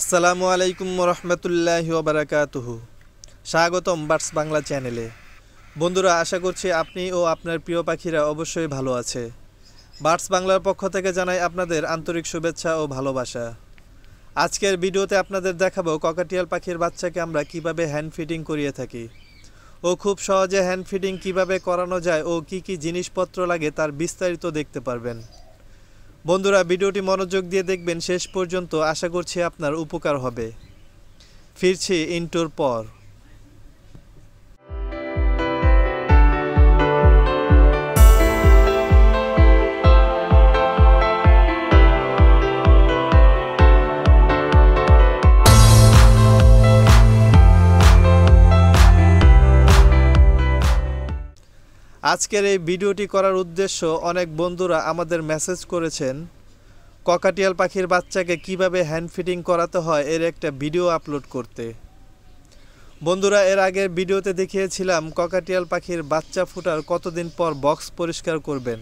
আসসালামু আলাইকুম রহমতুল্লাহ ওবরাকাতুহ স্বাগতম বার্স বাংলা চ্যানেলে বন্ধুরা আশা করছি আপনি ও আপনার প্রিয় পাখিরা অবশ্যই ভালো আছে বার্স বাংলার পক্ষ থেকে জানাই আপনাদের আন্তরিক শুভেচ্ছা ও ভালোবাসা আজকের ভিডিওতে আপনাদের দেখাবো ককাটিয়াল পাখির বাচ্চাকে আমরা কিভাবে হ্যান্ড ফিডিং করিয়ে থাকি ও খুব সহজে হ্যান্ড ফিডিং কীভাবে করানো যায় ও কি কি জিনিসপত্র লাগে তার বিস্তারিত দেখতে পারবেন বন্ধুরা ভিডিওটি মনোযোগ দিয়ে দেখবেন শেষ পর্যন্ত আশা করছি আপনার উপকার হবে ফিরছি ইন্টোর পর আজকের এই ভিডিওটি করার উদ্দেশ্য অনেক বন্ধুরা আমাদের মেসেজ করেছেন ককাটিয়াল পাখির বাচ্চাকে কিভাবে হ্যান্ড ফিটিং করাতে হয় এর একটা ভিডিও আপলোড করতে বন্ধুরা এর আগের ভিডিওতে দেখিয়েছিলাম ককাটিয়াল পাখির বাচ্চা ফুটার কতদিন পর বক্স পরিষ্কার করবেন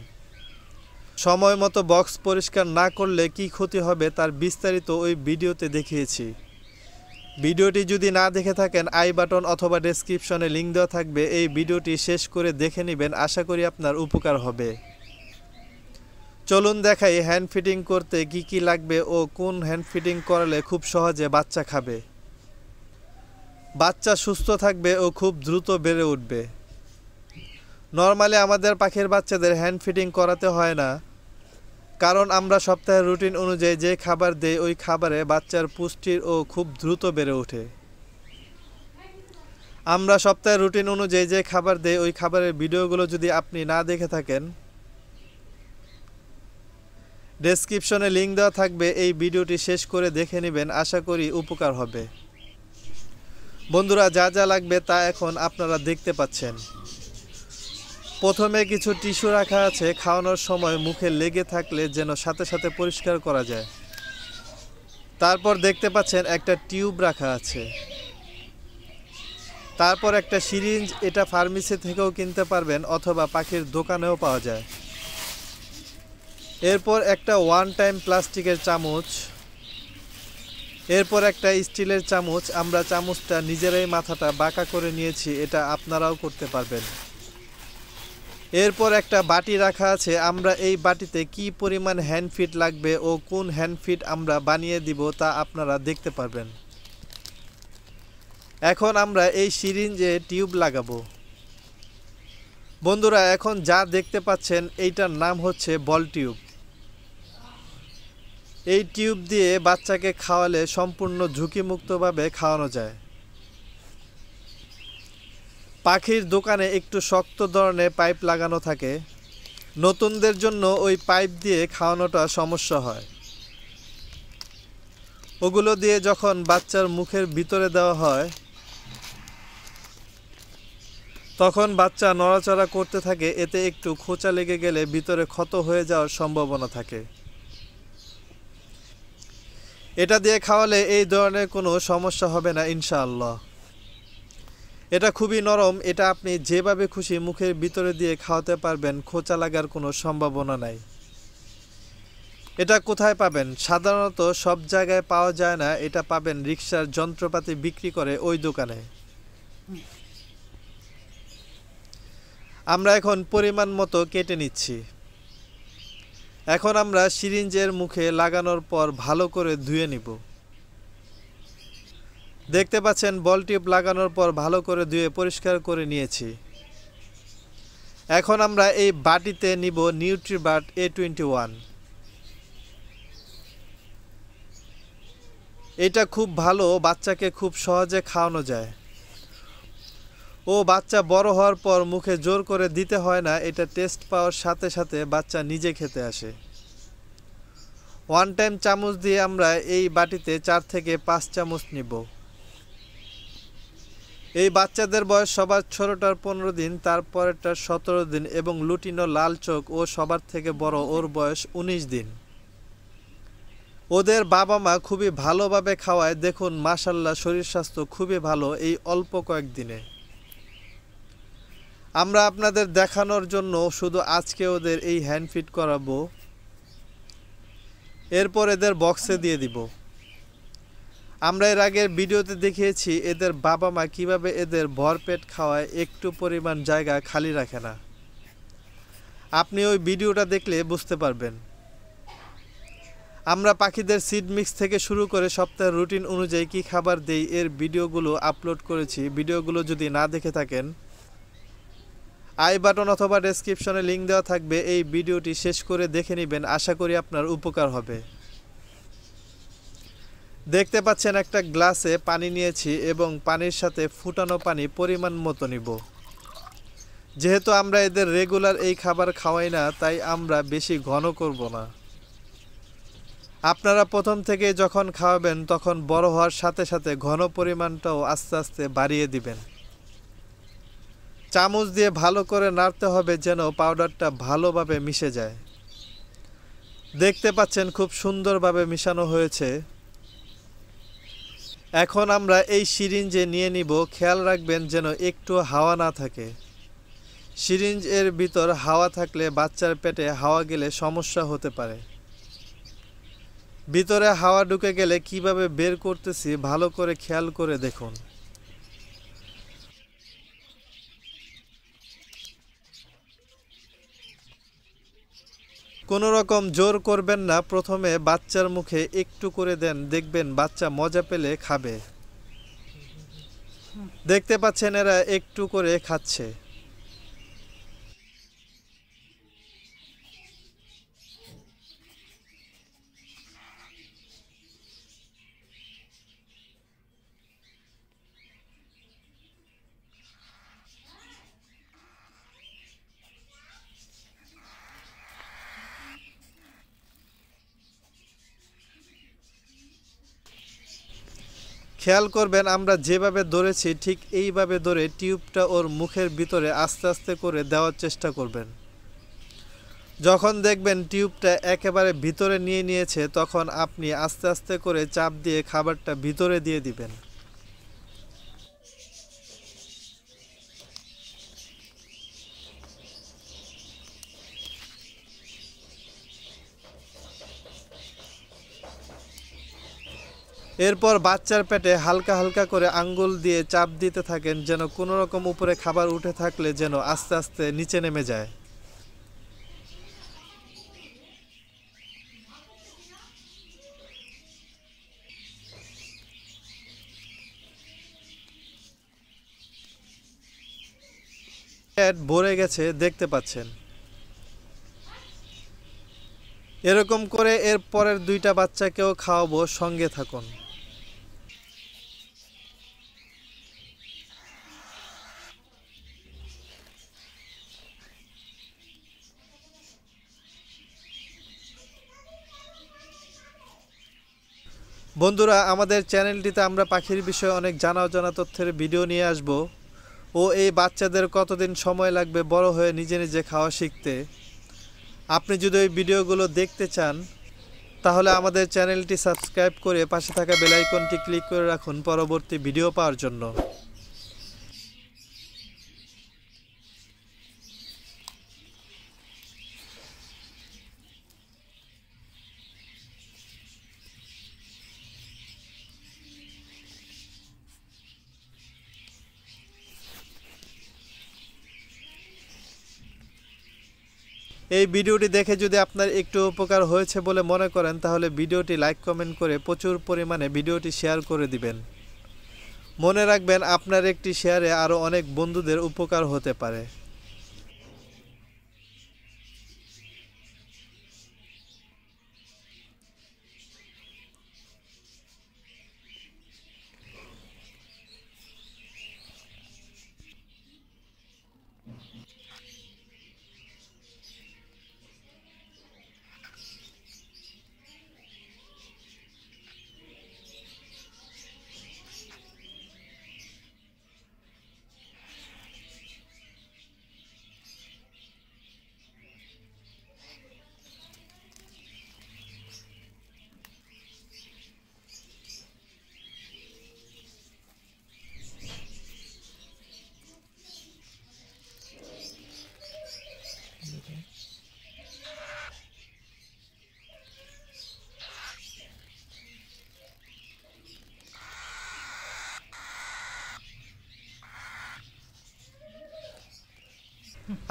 সময় মতো বক্স পরিষ্কার না করলে কি ক্ষতি হবে তার বিস্তারিত ওই ভিডিওতে দেখিয়েছি ভিডিওটি যদি না দেখে থাকেন আই বাটন অথবা ডেসক্রিপশনে লিঙ্ক দেওয়া থাকবে এই ভিডিওটি শেষ করে দেখে নেবেন আশা করি আপনার উপকার হবে চলুন দেখাই হ্যান্ড ফিটিং করতে কি কি লাগবে ও কোন হ্যান্ড ফিটিং করালে খুব সহজে বাচ্চা খাবে বাচ্চা সুস্থ থাকবে ও খুব দ্রুত বেড়ে উঠবে নর্মালি আমাদের পাখির বাচ্চাদের হ্যান্ড ফিটিং করাতে হয় না কারণ আমরা সপ্তাহের রুটিন অনুযায়ী যে খাবার দেই ওই খাবারে বাচ্চার পুষ্টির ও খুব দ্রুত বেড়ে ওঠে আমরা সপ্তাহের রুটিন অনুযায়ী যে খাবার দেই ওই খাবারের ভিডিওগুলো যদি আপনি না দেখে থাকেন ডেসক্রিপশনে লিঙ্ক দেওয়া থাকবে এই ভিডিওটি শেষ করে দেখে নেবেন আশা করি উপকার হবে বন্ধুরা যা যা লাগবে তা এখন আপনারা দেখতে পাচ্ছেন প্রথমে কিছু টিস্যু রাখা আছে খাওয়ানোর সময় মুখে লেগে থাকলে যেন সাথে সাথে পরিষ্কার করা যায় তারপর দেখতে পাচ্ছেন একটা টিউব রাখা আছে তারপর একটা সিরিঞ্জ এটা ফার্মেসি থেকেও কিনতে পারবেন অথবা পাখির দোকানেও পাওয়া যায় এরপর একটা ওয়ান টাইম প্লাস্টিকের চামচ এরপর একটা স্টিলের চামচ আমরা চামচটা নিজেরাই মাথাটা বাঁকা করে নিয়েছি এটা আপনারাও করতে পারবেন এরপর একটা বাটি রাখা আছে আমরা এই বাটিতে কি পরিমাণ হ্যান্ড ফিট লাগবে ও কোন হ্যান্ড ফিট আমরা বানিয়ে দিব তা আপনারা দেখতে পারবেন এখন আমরা এই সিরিঞ্জে টিউব লাগাবো বন্ধুরা এখন যা দেখতে পাচ্ছেন এইটার নাম হচ্ছে বল টিউব এই টিউব দিয়ে বাচ্চাকে খাওয়ালে সম্পূর্ণ ঝুঁকিমুক্তভাবে খাওয়ানো যায় পাখির দোকানে একটু শক্ত ধরনের পাইপ লাগানো থাকে নতুনদের জন্য ওই পাইপ দিয়ে খাওয়ানোটা সমস্যা হয় ওগুলো দিয়ে যখন বাচ্চার মুখের ভিতরে দেওয়া হয় তখন বাচ্চা নড়াচড়া করতে থাকে এতে একটু খোঁচা লেগে গেলে ভিতরে ক্ষত হয়ে যাওয়ার সম্ভাবনা থাকে এটা দিয়ে খাওয়ালে এই ধরনের কোনো সমস্যা হবে না ইনশাআল্লাহ এটা খুবই নরম এটা আপনি যেভাবে খুশি মুখের ভিতরে দিয়ে খাওয়াতে পারবেন খোঁচা লাগার কোনো সম্ভাবনা নাই এটা কোথায় পাবেন সাধারণত সব জায়গায় পাওয়া যায় না এটা পাবেন রিক্সার যন্ত্রপাতি বিক্রি করে ওই দোকানে আমরা এখন পরিমাণ মতো কেটে নিচ্ছি এখন আমরা সিরিঞ্জের মুখে লাগানোর পর ভালো করে ধুয়ে নিব দেখতে পাচ্ছেন বল টিউব লাগানোর পর ভালো করে ধুয়ে পরিষ্কার করে নিয়েছি এখন আমরা এই বাটিতে নিব নিউট্রিবাট এ টোয়েন্টি ওয়ান এটা খুব ভালো বাচ্চাকে খুব সহজে খাওয়ানো যায় ও বাচ্চা বড় হওয়ার পর মুখে জোর করে দিতে হয় না এটা টেস্ট পাওয়ার সাথে সাথে বাচ্চা নিজে খেতে আসে ওয়ান টাইম চামচ দিয়ে আমরা এই বাটিতে চার থেকে পাঁচ চামচ নিব এই বাচ্চাদের বয়স সবার ছোটটার পনেরো দিন তারপরেরটার সতেরো দিন এবং লুটিনো লাল চোখ ও সবার থেকে বড় ওর বয়স ১৯ দিন ওদের বাবা মা খুবই ভালোভাবে খাওয়ায় দেখুন মাসাল্লাহ শরীর স্বাস্থ্য খুবই ভালো এই অল্প কয়েকদিনে আমরা আপনাদের দেখানোর জন্য শুধু আজকে ওদের এই হ্যান্ড ফিট করাবো এরপর এদের বক্সে দিয়ে দিব আমরা এর আগের ভিডিওতে দেখিয়েছি এদের বাবা মা কিভাবে এদের ভরপেট খাওয়ায় একটু পরিমাণ জায়গা খালি রাখে না আপনি ওই ভিডিওটা দেখলে বুঝতে পারবেন আমরা পাখিদের সিড মিক্স থেকে শুরু করে সপ্তাহের রুটিন অনুযায়ী কি খাবার দেই এর ভিডিওগুলো আপলোড করেছি ভিডিওগুলো যদি না দেখে থাকেন আই বাটন অথবা ডেসক্রিপশনে লিঙ্ক দেওয়া থাকবে এই ভিডিওটি শেষ করে দেখে নেবেন আশা করি আপনার উপকার হবে দেখতে পাচ্ছেন একটা গ্লাসে পানি নিয়েছি এবং পানির সাথে ফুটানো পানি পরিমাণ মতো নিব যেহেতু আমরা এদের রেগুলার এই খাবার খাওয়াই না তাই আমরা বেশি ঘন করব না আপনারা প্রথম থেকে যখন খাওয়াবেন তখন বড় হওয়ার সাথে সাথে ঘন পরিমাণটাও আস্তে আস্তে বাড়িয়ে দিবেন চামচ দিয়ে ভালো করে নাড়তে হবে যেন পাউডারটা ভালোভাবে মিশে যায় দেখতে পাচ্ছেন খুব সুন্দরভাবে মিশানো হয়েছে এখন আমরা এই সিরিঞ্জে নিয়ে নিব খেয়াল রাখবেন যেন একটু হাওয়া না থাকে সিরিঞ্জ এর ভিতর হাওয়া থাকলে বাচ্চার পেটে হাওয়া গেলে সমস্যা হতে পারে ভিতরে হাওয়া ঢুকে গেলে কিভাবে বের করতেছি ভালো করে খেয়াল করে দেখুন কোনো রকম জোর করবেন না প্রথমে বাচ্চার মুখে একটু করে দেন দেখবেন বাচ্চা মজা পেলে খাবে দেখতে পাচ্ছেন এরা একটু করে খাচ্ছে খেয়াল করবেন আমরা যেভাবে ধরেছি ঠিক এইভাবে ধরে টিউবটা ওর মুখের ভিতরে আস্তে আস্তে করে দেওয়ার চেষ্টা করবেন যখন দেখবেন টিউবটা একেবারে ভিতরে নিয়ে নিয়েছে তখন আপনি আস্তে আস্তে করে চাপ দিয়ে খাবারটা ভিতরে দিয়ে দিবেন এরপর বাচ্চার পেটে হালকা হালকা করে আঙ্গুল দিয়ে চাপ দিতে থাকেন যেন কোনো রকম উপরে খাবার উঠে থাকলে যেন আস্তে আস্তে নিচে নেমে যায় প্যাট ভরে গেছে দেখতে পাচ্ছেন এরকম করে এর পরের দুইটা বাচ্চাকেও খাওয়াবো সঙ্গে থাকুন বন্ধুরা আমাদের চ্যানেলটিতে আমরা পাখির বিষয়ে অনেক জানা অজানা তথ্যের ভিডিও নিয়ে আসব ও এই বাচ্চাদের কতদিন সময় লাগবে বড় হয়ে নিজে নিজে খাওয়া শিখতে আপনি যদি ওই ভিডিওগুলো দেখতে চান তাহলে আমাদের চ্যানেলটি সাবস্ক্রাইব করে পাশে থাকা বেলাইকনটি ক্লিক করে রাখুন পরবর্তী ভিডিও পাওয়ার জন্য এই ভিডিওটি দেখে যদি আপনার একটু উপকার হয়েছে বলে মনে করেন তাহলে ভিডিওটি লাইক কমেন্ট করে প্রচুর পরিমাণে ভিডিওটি শেয়ার করে দিবেন মনে রাখবেন আপনার একটি শেয়ারে আরও অনেক বন্ধুদের উপকার হতে পারে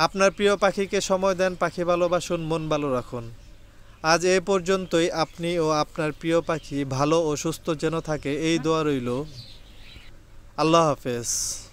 আপনার প্রিয় পাখিকে সময় দেন পাখি ভালোবাসুন মন ভালো রাখুন আজ এ পর্যন্তই আপনি ও আপনার প্রিয় পাখি ভালো ও সুস্থ যেন থাকে এই দোয়া রইল আল্লাহ হাফেজ